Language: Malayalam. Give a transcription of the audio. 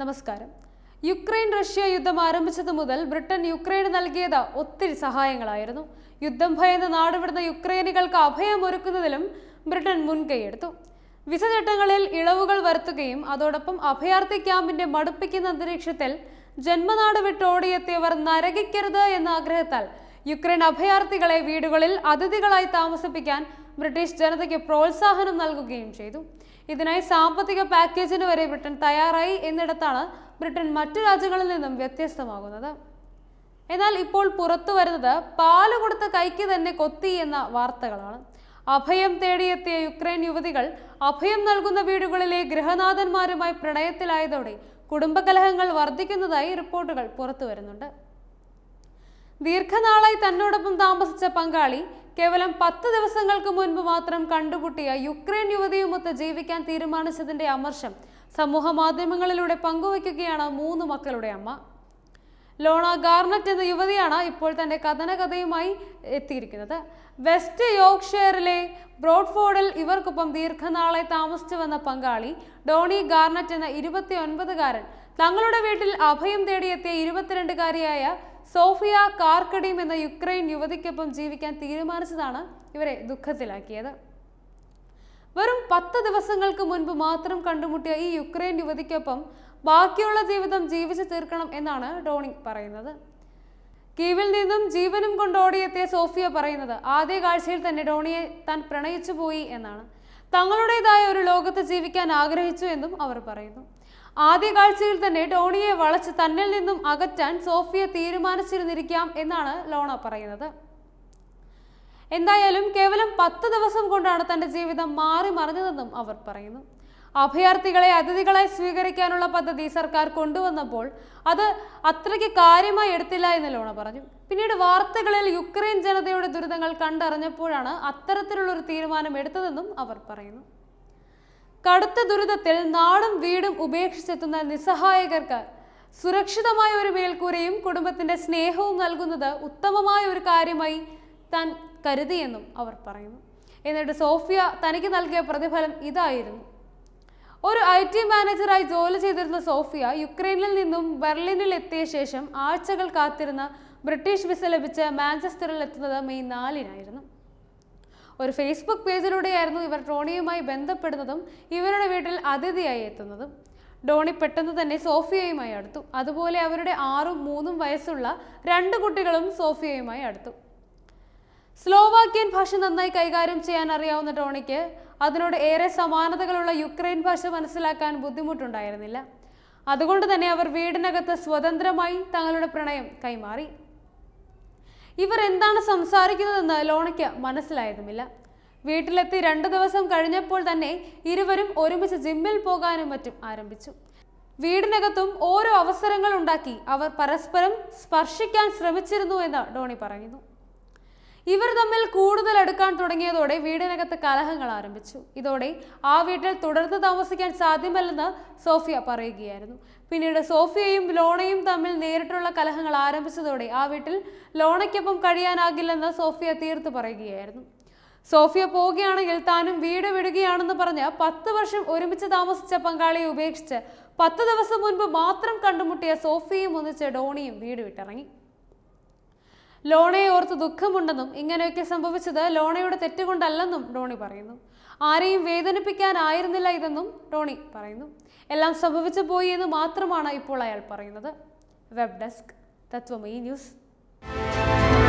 നമസ്കാരം യുക്രൈൻ റഷ്യ യുദ്ധം ആരംഭിച്ചതു മുതൽ ബ്രിട്ടൻ യുക്രൈന് നൽകിയത് ഒത്തിരി സഹായങ്ങളായിരുന്നു യുദ്ധം ഭയന്ന് നാടുവിടുന്ന യുക്രൈനികൾക്ക് അഭയം ഒരുക്കുന്നതിലും ബ്രിട്ടൻ മുൻകൈയെടുത്തു വിസ ചട്ടങ്ങളിൽ ഇളവുകൾ വരുത്തുകയും അതോടൊപ്പം അഭയാർത്ഥി ക്യാമ്പിന്റെ മടുപ്പിക്കുന്ന അന്തരീക്ഷത്തിൽ ജന്മനാട് വിട്ട് ഓടിയെത്തിയവർ നരകിക്കരുത് എന്ന ആഗ്രഹത്താൽ യുക്രൈൻ അഭയാർത്ഥികളെ വീടുകളിൽ അതിഥികളായി താമസിപ്പിക്കാൻ ബ്രിട്ടീഷ് ജനതയ്ക്ക് പ്രോത്സാഹനം നൽകുകയും ചെയ്തു ഇതിനായി സാമ്പത്തിക പാക്കേജിന് വരെ ബ്രിട്ടൻ തയ്യാറായി എന്നിടത്താണ് ബ്രിട്ടൻ മറ്റു രാജ്യങ്ങളിൽ നിന്നും വ്യത്യസ്തമാകുന്നത് എന്നാൽ ഇപ്പോൾ പുറത്തു വരുന്നത് പാല് കൊടുത്ത കൈക്ക് തന്നെ കൊത്തി എന്ന വാർത്തകളാണ് അഭയം തേടിയെത്തിയ യുക്രൈൻ യുവതികൾ അഭയം നൽകുന്ന വീടുകളിലെ ഗൃഹനാഥന്മാരുമായി പ്രണയത്തിലായതോടെ കുടുംബകലഹങ്ങൾ വർദ്ധിക്കുന്നതായി റിപ്പോർട്ടുകൾ പുറത്തു വരുന്നുണ്ട് ദീർഘനാളായി തന്നോടൊപ്പം താമസിച്ച പങ്കാളി കേവലം പത്ത് ദിവസങ്ങൾക്ക് മുൻപ് മാത്രം കണ്ടുമുട്ടിയ യുക്രൈൻ യുവതിയുമൊത്ത് ജീവിക്കാൻ തീരുമാനിച്ചതിന്റെ അമർഷം സമൂഹ മാധ്യമങ്ങളിലൂടെ പങ്കുവയ്ക്കുകയാണ് മൂന്ന് മക്കളുടെ അമ്മ ലോണ ഗാർണറ്റ് എന്ന യുവതിയാണ് ഇപ്പോൾ തന്റെ കഥനകഥയുമായി എത്തിയിരിക്കുന്നത് വെസ്റ്റ് യോർക്ക്ഷയറിലെ ബ്രോഡ്ഫോർഡിൽ ഇവർക്കൊപ്പം ദീർഘനാളെ താമസിച്ചു വന്ന പങ്കാളി ഡോണി ഗാർണറ്റ് എന്ന ഇരുപത്തിയൊൻപതുകാരൻ തങ്ങളുടെ വീട്ടിൽ അഭയം തേടിയെത്തിയ ഇരുപത്തിരണ്ടുകാരിയായ സോഫിയ കാർക്കഡീം എന്ന യുക്രൈൻ യുവതിക്കൊപ്പം ജീവിക്കാൻ തീരുമാനിച്ചതാണ് ഇവരെ ദുഃഖത്തിലാക്കിയത് വെറും പത്ത് ദിവസങ്ങൾക്ക് മുൻപ് മാത്രം കണ്ടുമുട്ടിയ ഈ യുക്രൈൻ യുവതിക്കൊപ്പം ബാക്കിയുള്ള ജീവിതം ജീവിച്ചു തീർക്കണം എന്നാണ് ഡോണിംഗ് പറയുന്നത് കീവിൽ നിന്നും ജീവനും കൊണ്ടോടിയെത്തിയ സോഫിയ പറയുന്നത് ആദ്യ കാഴ്ചയിൽ തന്നെ ഡോണിയെ താൻ പ്രണയിച്ചു പോയി എന്നാണ് തങ്ങളുടേതായ ഒരു ലോകത്ത് ജീവിക്കാൻ ആഗ്രഹിച്ചു എന്നും അവർ പറയുന്നു ആദ്യ കാഴ്ചയിൽ തന്നെ ടോണിയെ വളച്ച് തന്നിൽ നിന്നും അകറ്റാൻ സോഫിയ തീരുമാനിച്ചിരുന്നിരിക്കാം എന്നാണ് ലോണ പറയുന്നത് എന്തായാലും കേവലം പത്ത് ദിവസം കൊണ്ടാണ് തന്റെ ജീവിതം മാറി മറിഞ്ഞതെന്നും അവർ പറയുന്നു അഭയാർത്ഥികളെ അതിഥികളായി സ്വീകരിക്കാനുള്ള പദ്ധതി സർക്കാർ കൊണ്ടുവന്നപ്പോൾ അത് അത്രയ്ക്ക് കാര്യമായി എടുത്തില്ല എന്ന് ലോണ പറഞ്ഞു പിന്നീട് വാർത്തകളിൽ യുക്രൈൻ ജനതയുടെ ദുരിതങ്ങൾ കണ്ടറിഞ്ഞപ്പോഴാണ് അത്തരത്തിലുള്ളൊരു തീരുമാനം എടുത്തതെന്നും അവർ പറയുന്നു കടുത്ത ദുരിതത്തിൽ നാടും വീടും ഉപേക്ഷിച്ചെത്തുന്ന നിസ്സഹായകർക്ക് സുരക്ഷിതമായ ഒരു മേൽക്കൂരയും കുടുംബത്തിന്റെ സ്നേഹവും നൽകുന്നത് ഉത്തമമായ ഒരു കാര്യമായി താൻ കരുതിയെന്നും അവർ പറയുന്നു എന്നിട്ട് സോഫിയ തനിക്ക് നൽകിയ പ്രതിഫലം ഇതായിരുന്നു ഒരു ഐ ടി മാനേജറായി ജോലി ചെയ്തിരുന്ന സോഫിയ യുക്രൈനിൽ നിന്നും ബെർലിനിൽ എത്തിയ ശേഷം ആഴ്ചകൾ കാത്തിരുന്ന ബ്രിട്ടീഷ് വിസ ലഭിച്ച മാഞ്ചസ്റ്ററിൽ എത്തുന്നത് മെയ് നാലിനായിരുന്നു ഒരു ഫേസ്ബുക്ക് പേജിലൂടെയായിരുന്നു ഇവർ ടോണിയുമായി ബന്ധപ്പെടുന്നതും ഇവരുടെ വീട്ടിൽ അതിഥിയായി എത്തുന്നതും ഡോണി പെട്ടെന്ന് തന്നെ സോഫിയയുമായി അടുത്തു അതുപോലെ അവരുടെ ആറും മൂന്നും വയസ്സുള്ള രണ്ട് കുട്ടികളും സോഫിയയുമായി അടുത്തു സ്ലോവാക്യൻ ഭാഷ നന്നായി കൈകാര്യം ചെയ്യാൻ അറിയാവുന്ന ടോണിക്ക് അതിനോട് ഏറെ സമാനതകളുള്ള യുക്രൈൻ ഭാഷ മനസ്സിലാക്കാൻ ബുദ്ധിമുട്ടുണ്ടായിരുന്നില്ല അതുകൊണ്ട് തന്നെ അവർ വീടിനകത്ത് സ്വതന്ത്രമായി തങ്ങളുടെ പ്രണയം കൈമാറി ഇവർ എന്താണ് സംസാരിക്കുന്നതെന്ന് ലോണയ്ക്ക് മനസ്സിലായതുമില്ല വീട്ടിലെത്തി രണ്ട് ദിവസം കഴിഞ്ഞപ്പോൾ തന്നെ ഇരുവരും ഒരുമിച്ച് ജിമ്മിൽ പോകാനും മറ്റും ആരംഭിച്ചു വീടിനകത്തും ഓരോ അവസരങ്ങൾ ഉണ്ടാക്കി അവർ പരസ്പരം സ്പർശിക്കാൻ ശ്രമിച്ചിരുന്നു എന്ന് ഡോണി പറയുന്നു ഇവർ തമ്മിൽ കൂടുതൽ എടുക്കാൻ തുടങ്ങിയതോടെ വീടിനകത്ത് കലഹങ്ങൾ ആരംഭിച്ചു ഇതോടെ ആ വീട്ടിൽ തുടർന്ന് താമസിക്കാൻ സാധ്യമല്ലെന്ന് സോഫിയ പറയുകയായിരുന്നു പിന്നീട് സോഫിയയും ലോണയും തമ്മിൽ നേരിട്ടുള്ള കലഹങ്ങൾ ആരംഭിച്ചതോടെ ആ വീട്ടിൽ ലോണയ്ക്കൊപ്പം കഴിയാനാകില്ലെന്ന് സോഫിയ തീർത്തു പറയുകയായിരുന്നു സോഫിയ പോവുകയാണെങ്കിൽ താനും വീട് വിടുകയാണെന്ന് പറഞ്ഞ് പത്ത് വർഷം ഒരുമിച്ച് താമസിച്ച പങ്കാളിയെ ഉപേക്ഷിച്ച് പത്ത് ദിവസം മുൻപ് മാത്രം കണ്ടുമുട്ടിയ സോഫിയയും ഒന്നിച്ച് ഡോണിയും വീട് വിട്ടിറങ്ങി ലോണയെ ഓർത്ത് ദുഃഖമുണ്ടെന്നും ഇങ്ങനെയൊക്കെ സംഭവിച്ചത് ലോണയുടെ തെറ്റുകൊണ്ടല്ലെന്നും ഡോണി പറയുന്നു ആരെയും വേദനിപ്പിക്കാനായിരുന്നില്ല ഇതെന്നും ടോണി പറയുന്നു എല്ലാം സംഭവിച്ചു പോയി എന്ന് മാത്രമാണ് ഇപ്പോൾ അയാൾ പറയുന്നത് വെബ് ഡെസ്ക് തത്വമയി ന്യൂസ്